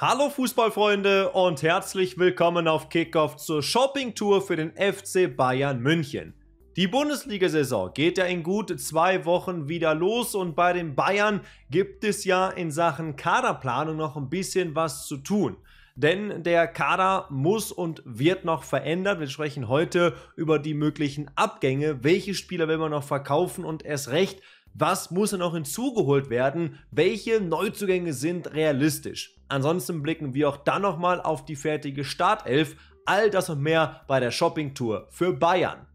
Hallo Fußballfreunde und herzlich willkommen auf Kickoff zur Shopping Tour für den FC Bayern München. Die Bundesliga-Saison geht ja in gut zwei Wochen wieder los und bei den Bayern gibt es ja in Sachen Kaderplanung noch ein bisschen was zu tun. Denn der Kader muss und wird noch verändert. Wir sprechen heute über die möglichen Abgänge. Welche Spieler will man noch verkaufen und erst recht, was muss denn noch hinzugeholt werden? Welche Neuzugänge sind realistisch? Ansonsten blicken wir auch dann nochmal auf die fertige Startelf. All das und mehr bei der Shoppingtour für Bayern.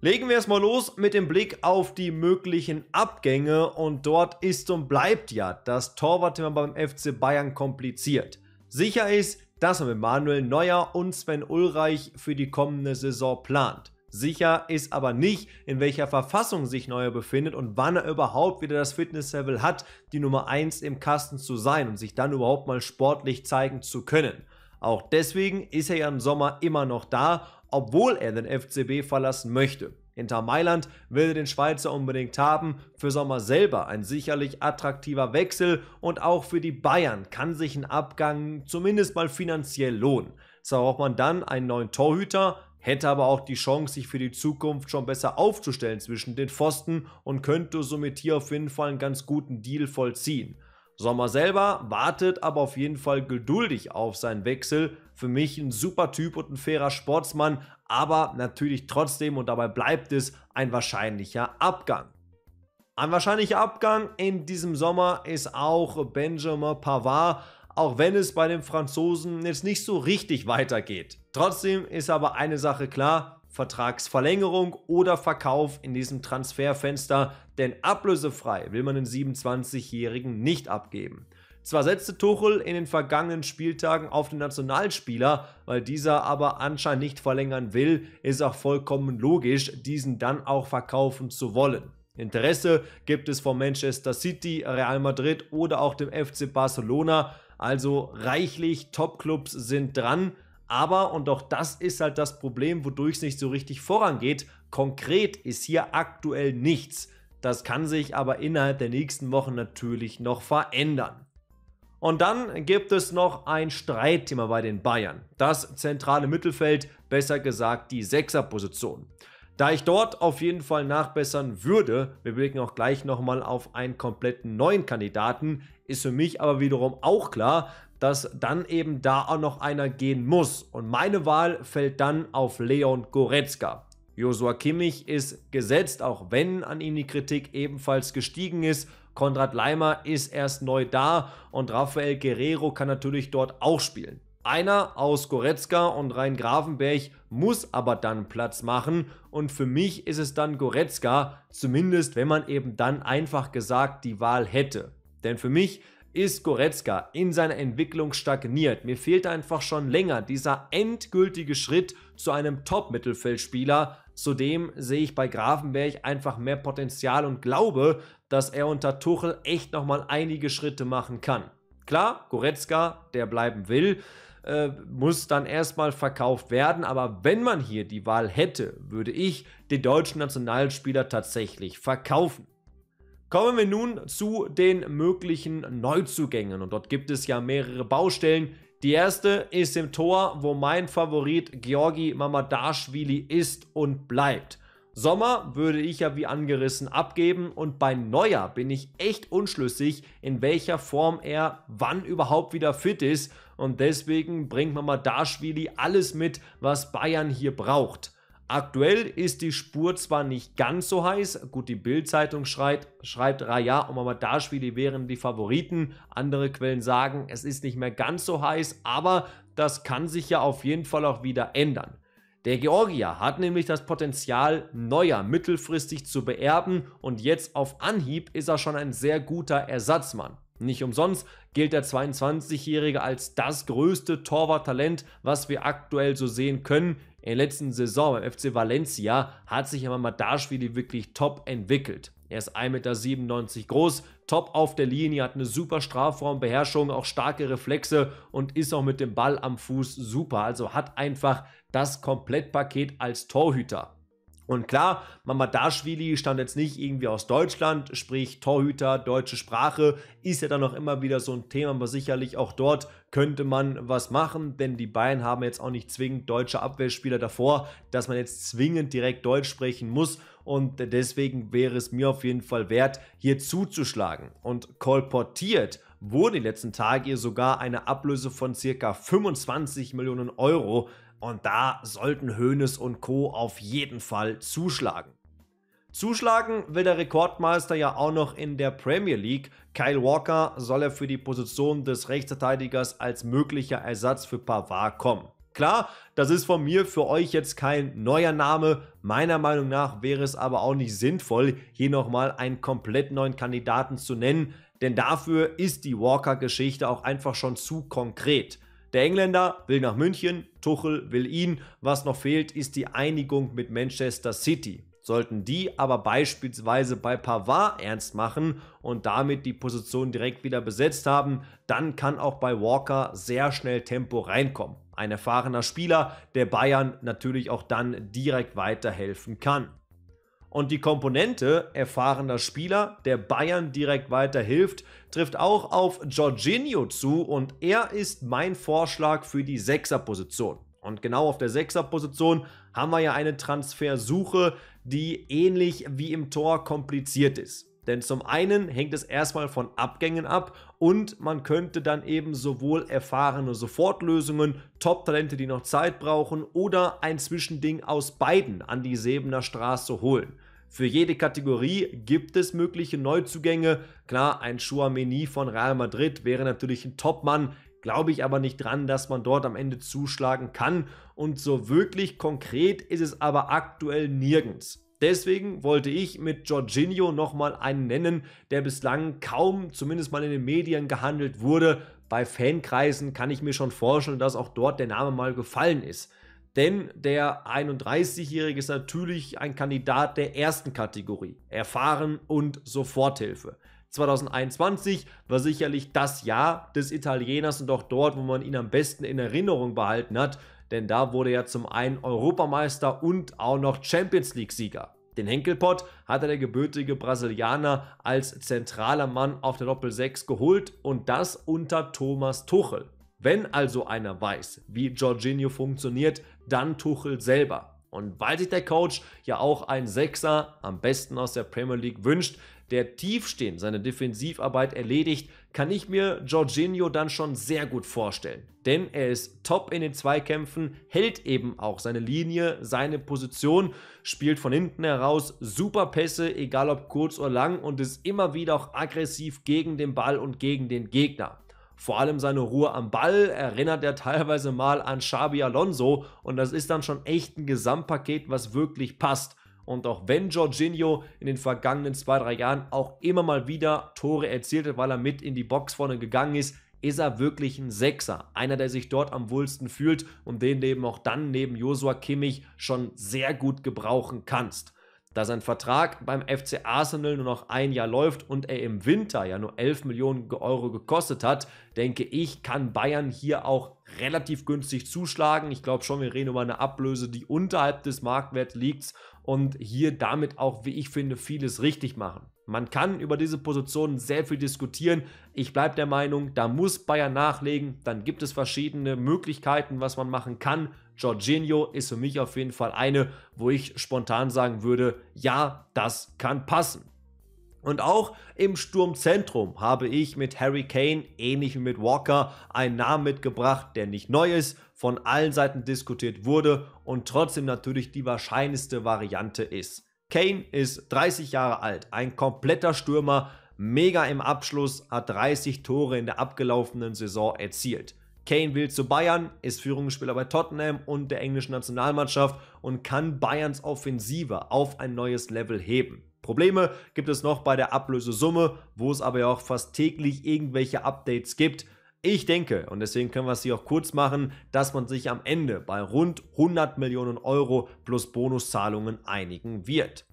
Legen wir erstmal los mit dem Blick auf die möglichen Abgänge und dort ist und bleibt ja das Torwartthema beim FC Bayern kompliziert. Sicher ist, dass man mit Manuel Neuer und Sven Ulreich für die kommende Saison plant. Sicher ist aber nicht, in welcher Verfassung sich Neuer befindet und wann er überhaupt wieder das Fitnesslevel hat, die Nummer 1 im Kasten zu sein und sich dann überhaupt mal sportlich zeigen zu können. Auch deswegen ist er ja im Sommer immer noch da, obwohl er den FCB verlassen möchte. Inter Mailand will den Schweizer unbedingt haben, für Sommer selber ein sicherlich attraktiver Wechsel und auch für die Bayern kann sich ein Abgang zumindest mal finanziell lohnen. Zwar braucht man dann einen neuen Torhüter, hätte aber auch die Chance, sich für die Zukunft schon besser aufzustellen zwischen den Pfosten und könnte somit hier auf jeden Fall einen ganz guten Deal vollziehen. Sommer selber wartet aber auf jeden Fall geduldig auf seinen Wechsel. Für mich ein super Typ und ein fairer Sportsmann, aber natürlich trotzdem und dabei bleibt es ein wahrscheinlicher Abgang. Ein wahrscheinlicher Abgang in diesem Sommer ist auch Benjamin Pavard auch wenn es bei den Franzosen jetzt nicht so richtig weitergeht. Trotzdem ist aber eine Sache klar, Vertragsverlängerung oder Verkauf in diesem Transferfenster, denn ablösefrei will man den 27-Jährigen nicht abgeben. Zwar setzte Tuchel in den vergangenen Spieltagen auf den Nationalspieler, weil dieser aber anscheinend nicht verlängern will, ist auch vollkommen logisch, diesen dann auch verkaufen zu wollen. Interesse gibt es von Manchester City, Real Madrid oder auch dem FC Barcelona, also reichlich Top-Clubs sind dran. Aber, und auch das ist halt das Problem, wodurch es nicht so richtig vorangeht, konkret ist hier aktuell nichts. Das kann sich aber innerhalb der nächsten Wochen natürlich noch verändern. Und dann gibt es noch ein Streitthema bei den Bayern. Das zentrale Mittelfeld, besser gesagt die Sechserposition. Da ich dort auf jeden Fall nachbessern würde, wir blicken auch gleich nochmal auf einen kompletten neuen Kandidaten, ist für mich aber wiederum auch klar, dass dann eben da auch noch einer gehen muss. Und meine Wahl fällt dann auf Leon Goretzka. Josua Kimmich ist gesetzt, auch wenn an ihm die Kritik ebenfalls gestiegen ist. Konrad Leimer ist erst neu da und Rafael Guerrero kann natürlich dort auch spielen. Einer aus Goretzka und Rhein Grafenberg muss aber dann Platz machen und für mich ist es dann Goretzka, zumindest wenn man eben dann einfach gesagt die Wahl hätte. Denn für mich ist Goretzka in seiner Entwicklung stagniert. Mir fehlt einfach schon länger dieser endgültige Schritt zu einem Top-Mittelfeldspieler. Zudem sehe ich bei Grafenberg einfach mehr Potenzial und glaube, dass er unter Tuchel echt nochmal einige Schritte machen kann. Klar, Goretzka, der bleiben will, äh, muss dann erstmal verkauft werden. Aber wenn man hier die Wahl hätte, würde ich den deutschen Nationalspieler tatsächlich verkaufen. Kommen wir nun zu den möglichen Neuzugängen und dort gibt es ja mehrere Baustellen. Die erste ist im Tor, wo mein Favorit Georgi Mamardashvili ist und bleibt. Sommer würde ich ja wie angerissen abgeben und bei Neuer bin ich echt unschlüssig, in welcher Form er wann überhaupt wieder fit ist und deswegen bringt Mama Daschwili alles mit, was Bayern hier braucht. Aktuell ist die Spur zwar nicht ganz so heiß, gut, die Bild-Zeitung schreibt, schreibt Raya und Daschwili wären die Favoriten, andere Quellen sagen, es ist nicht mehr ganz so heiß, aber das kann sich ja auf jeden Fall auch wieder ändern. Der Georgier hat nämlich das Potenzial, Neuer mittelfristig zu beerben und jetzt auf Anhieb ist er schon ein sehr guter Ersatzmann. Nicht umsonst gilt der 22-Jährige als das größte Torwarttalent, was wir aktuell so sehen können. In der letzten Saison beim FC Valencia hat sich aber Madarschwili wirklich top entwickelt. Er ist 1,97 Meter groß, top auf der Linie, hat eine super Strafraumbeherrschung, auch starke Reflexe und ist auch mit dem Ball am Fuß super. Also hat einfach das Komplettpaket als Torhüter. Und klar, Mamadaschwili stammt jetzt nicht irgendwie aus Deutschland, sprich Torhüter, deutsche Sprache, ist ja dann auch immer wieder so ein Thema, aber sicherlich auch dort könnte man was machen, denn die Bayern haben jetzt auch nicht zwingend deutsche Abwehrspieler davor, dass man jetzt zwingend direkt Deutsch sprechen muss und deswegen wäre es mir auf jeden Fall wert, hier zuzuschlagen. Und kolportiert wurde die letzten Tage hier sogar eine Ablöse von circa 25 Millionen Euro. Und da sollten Hoeneß und Co. auf jeden Fall zuschlagen. Zuschlagen will der Rekordmeister ja auch noch in der Premier League. Kyle Walker soll er für die Position des Rechtsverteidigers als möglicher Ersatz für Pavard kommen. Klar, das ist von mir für euch jetzt kein neuer Name. Meiner Meinung nach wäre es aber auch nicht sinnvoll, hier nochmal einen komplett neuen Kandidaten zu nennen, denn dafür ist die Walker-Geschichte auch einfach schon zu konkret. Der Engländer will nach München, Tuchel will ihn. Was noch fehlt, ist die Einigung mit Manchester City. Sollten die aber beispielsweise bei Pavard ernst machen und damit die Position direkt wieder besetzt haben, dann kann auch bei Walker sehr schnell Tempo reinkommen. Ein erfahrener Spieler, der Bayern natürlich auch dann direkt weiterhelfen kann. Und die Komponente erfahrener Spieler, der Bayern direkt weiterhilft, trifft auch auf Jorginho zu und er ist mein Vorschlag für die Sechserposition. Und genau auf der Sechserposition haben wir ja eine Transfersuche, die ähnlich wie im Tor kompliziert ist. Denn zum einen hängt es erstmal von Abgängen ab und man könnte dann eben sowohl erfahrene Sofortlösungen, Top-Talente, die noch Zeit brauchen oder ein Zwischending aus beiden an die Sebener Straße holen. Für jede Kategorie gibt es mögliche Neuzugänge. Klar, ein Chouameni von Real Madrid wäre natürlich ein Topmann, glaube ich aber nicht dran, dass man dort am Ende zuschlagen kann. Und so wirklich konkret ist es aber aktuell nirgends. Deswegen wollte ich mit Jorginho nochmal einen nennen, der bislang kaum, zumindest mal in den Medien, gehandelt wurde. Bei Fankreisen kann ich mir schon vorstellen, dass auch dort der Name mal gefallen ist. Denn der 31-Jährige ist natürlich ein Kandidat der ersten Kategorie. Erfahren und Soforthilfe. 2021 war sicherlich das Jahr des Italieners und auch dort, wo man ihn am besten in Erinnerung behalten hat, denn da wurde er zum einen Europameister und auch noch Champions League-Sieger. Den Henkelpott hatte der gebürtige Brasilianer als zentraler Mann auf der Doppel-6 geholt und das unter Thomas Tuchel. Wenn also einer weiß, wie Jorginho funktioniert, dann Tuchel selber. Und weil sich der Coach ja auch einen Sechser am besten aus der Premier League wünscht, der tiefstehend seine Defensivarbeit erledigt, kann ich mir Jorginho dann schon sehr gut vorstellen. Denn er ist top in den Zweikämpfen, hält eben auch seine Linie, seine Position, spielt von hinten heraus super Pässe, egal ob kurz oder lang, und ist immer wieder auch aggressiv gegen den Ball und gegen den Gegner. Vor allem seine Ruhe am Ball erinnert er teilweise mal an Xabi Alonso und das ist dann schon echt ein Gesamtpaket, was wirklich passt. Und auch wenn Jorginho in den vergangenen zwei, drei Jahren auch immer mal wieder Tore erzielt hat, weil er mit in die Box vorne gegangen ist, ist er wirklich ein Sechser. Einer, der sich dort am wohlsten fühlt und den du eben auch dann neben Josua Kimmich schon sehr gut gebrauchen kannst. Da sein Vertrag beim FC Arsenal nur noch ein Jahr läuft und er im Winter ja nur 11 Millionen Euro gekostet hat, denke ich, kann Bayern hier auch relativ günstig zuschlagen. Ich glaube schon, wir reden über eine Ablöse, die unterhalb des Marktwerts liegt und hier damit auch, wie ich finde, vieles richtig machen. Man kann über diese Positionen sehr viel diskutieren. Ich bleibe der Meinung, da muss Bayern nachlegen. Dann gibt es verschiedene Möglichkeiten, was man machen kann. Jorginho ist für mich auf jeden Fall eine, wo ich spontan sagen würde, ja, das kann passen. Und auch im Sturmzentrum habe ich mit Harry Kane, ähnlich wie mit Walker, einen Namen mitgebracht, der nicht neu ist, von allen Seiten diskutiert wurde und trotzdem natürlich die wahrscheinlichste Variante ist. Kane ist 30 Jahre alt, ein kompletter Stürmer, mega im Abschluss, hat 30 Tore in der abgelaufenen Saison erzielt. Kane will zu Bayern, ist Führungsspieler bei Tottenham und der englischen Nationalmannschaft und kann Bayerns Offensive auf ein neues Level heben. Probleme gibt es noch bei der Ablösesumme, wo es aber ja auch fast täglich irgendwelche Updates gibt. Ich denke, und deswegen können wir es hier auch kurz machen, dass man sich am Ende bei rund 100 Millionen Euro plus Bonuszahlungen einigen wird.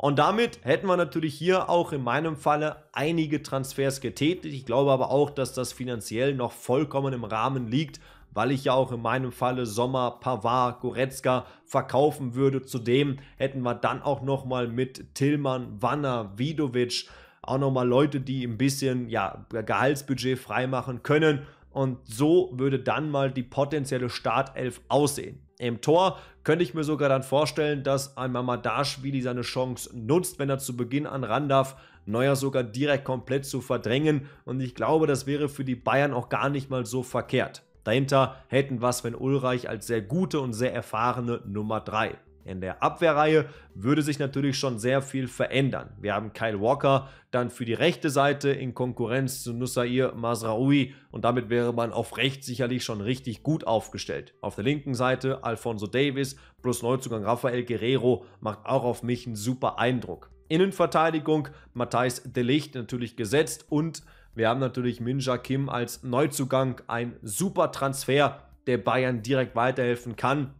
Und damit hätten wir natürlich hier auch in meinem Falle einige Transfers getätigt. Ich glaube aber auch, dass das finanziell noch vollkommen im Rahmen liegt, weil ich ja auch in meinem Falle Sommer, Pavard, Goretzka verkaufen würde. Zudem hätten wir dann auch nochmal mit Tillmann, Wanner, Vidovic auch nochmal Leute, die ein bisschen ja, Gehaltsbudget freimachen können. Und so würde dann mal die potenzielle Startelf aussehen. Im Tor könnte ich mir sogar dann vorstellen, dass ein Mamadashvili seine Chance nutzt, wenn er zu Beginn an ran darf, Neuer sogar direkt komplett zu verdrängen. Und ich glaube, das wäre für die Bayern auch gar nicht mal so verkehrt. Dahinter hätten was, wenn Ulreich als sehr gute und sehr erfahrene Nummer 3. In der Abwehrreihe würde sich natürlich schon sehr viel verändern. Wir haben Kyle Walker dann für die rechte Seite in Konkurrenz zu Nusair Masraoui und damit wäre man auf rechts sicherlich schon richtig gut aufgestellt. Auf der linken Seite Alfonso Davis plus Neuzugang Rafael Guerrero macht auch auf mich einen super Eindruck. Innenverteidigung Matthijs de Licht natürlich gesetzt und wir haben natürlich Minja Kim als Neuzugang, ein super Transfer, der Bayern direkt weiterhelfen kann.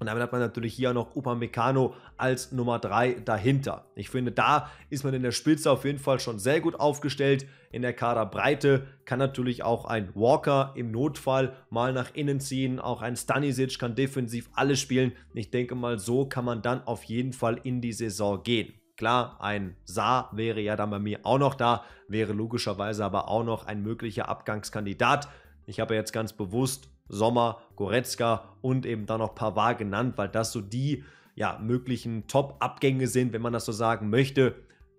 Und damit hat man natürlich hier noch Upa Meccano als Nummer 3 dahinter. Ich finde, da ist man in der Spitze auf jeden Fall schon sehr gut aufgestellt. In der Kaderbreite kann natürlich auch ein Walker im Notfall mal nach innen ziehen. Auch ein Stanisic kann defensiv alles spielen. Ich denke mal, so kann man dann auf jeden Fall in die Saison gehen. Klar, ein Saar wäre ja dann bei mir auch noch da, wäre logischerweise aber auch noch ein möglicher Abgangskandidat. Ich habe jetzt ganz bewusst Sommer, Goretzka und eben dann noch Pavard genannt, weil das so die ja, möglichen Top-Abgänge sind, wenn man das so sagen möchte.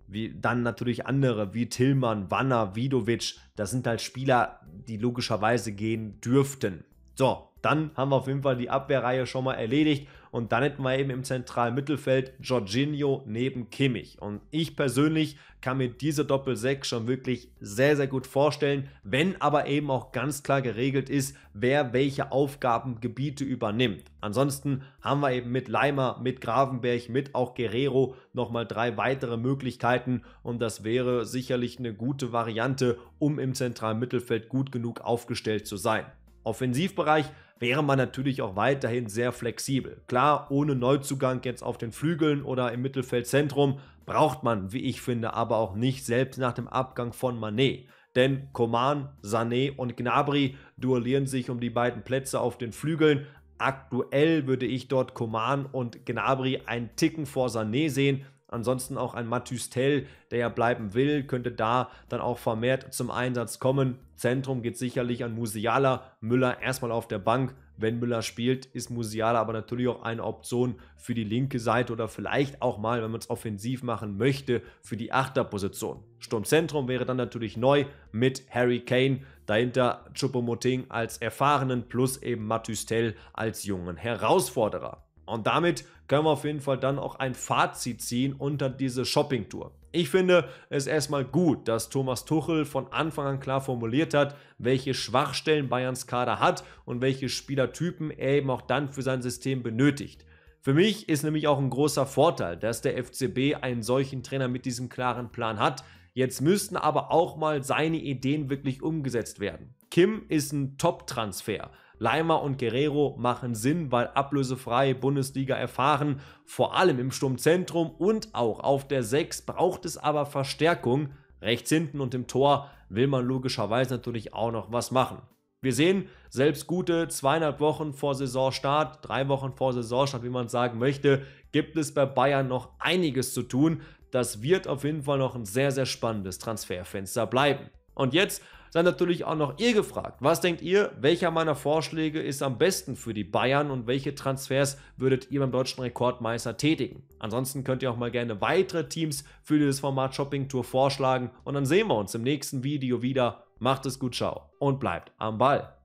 Wie, dann natürlich andere wie Tillmann, Wanner, Vidovic. Das sind halt Spieler, die logischerweise gehen dürften. So, dann haben wir auf jeden Fall die Abwehrreihe schon mal erledigt und dann hätten wir eben im zentralen Mittelfeld Jorginho neben Kimmich. Und ich persönlich kann mir diese Doppel-6 schon wirklich sehr, sehr gut vorstellen, wenn aber eben auch ganz klar geregelt ist, wer welche Aufgabengebiete übernimmt. Ansonsten haben wir eben mit Leimer, mit Gravenberg, mit auch Guerrero nochmal drei weitere Möglichkeiten und das wäre sicherlich eine gute Variante, um im zentralen Mittelfeld gut genug aufgestellt zu sein. Offensivbereich wäre man natürlich auch weiterhin sehr flexibel. Klar, ohne Neuzugang jetzt auf den Flügeln oder im Mittelfeldzentrum braucht man, wie ich finde, aber auch nicht selbst nach dem Abgang von Manet. Denn Coman, Sané und Gnabry duellieren sich um die beiden Plätze auf den Flügeln. Aktuell würde ich dort Coman und Gnabry einen Ticken vor Sané sehen, Ansonsten auch ein Matthys Tell, der ja bleiben will, könnte da dann auch vermehrt zum Einsatz kommen. Zentrum geht sicherlich an Musiala, Müller erstmal auf der Bank. Wenn Müller spielt, ist Musiala aber natürlich auch eine Option für die linke Seite oder vielleicht auch mal, wenn man es offensiv machen möchte, für die Achterposition. Sturmzentrum wäre dann natürlich neu mit Harry Kane, dahinter Chupomoting als erfahrenen plus eben Matthys Tell als jungen Herausforderer. Und damit können wir auf jeden Fall dann auch ein Fazit ziehen unter diese Shopping-Tour. Ich finde es erstmal gut, dass Thomas Tuchel von Anfang an klar formuliert hat, welche Schwachstellen Bayerns Kader hat und welche Spielertypen er eben auch dann für sein System benötigt. Für mich ist nämlich auch ein großer Vorteil, dass der FCB einen solchen Trainer mit diesem klaren Plan hat. Jetzt müssten aber auch mal seine Ideen wirklich umgesetzt werden. Kim ist ein Top-Transfer. Leimer und Guerrero machen Sinn, weil ablösefrei Bundesliga erfahren, vor allem im Sturmzentrum und auch auf der 6 braucht es aber Verstärkung. Rechts hinten und im Tor will man logischerweise natürlich auch noch was machen. Wir sehen, selbst gute zweieinhalb Wochen vor Saisonstart, drei Wochen vor Saisonstart, wie man sagen möchte, gibt es bei Bayern noch einiges zu tun. Das wird auf jeden Fall noch ein sehr, sehr spannendes Transferfenster bleiben. Und jetzt Sei natürlich auch noch ihr gefragt. Was denkt ihr, welcher meiner Vorschläge ist am besten für die Bayern und welche Transfers würdet ihr beim deutschen Rekordmeister tätigen? Ansonsten könnt ihr auch mal gerne weitere Teams für dieses Format Shopping Tour vorschlagen und dann sehen wir uns im nächsten Video wieder. Macht es gut, ciao und bleibt am Ball.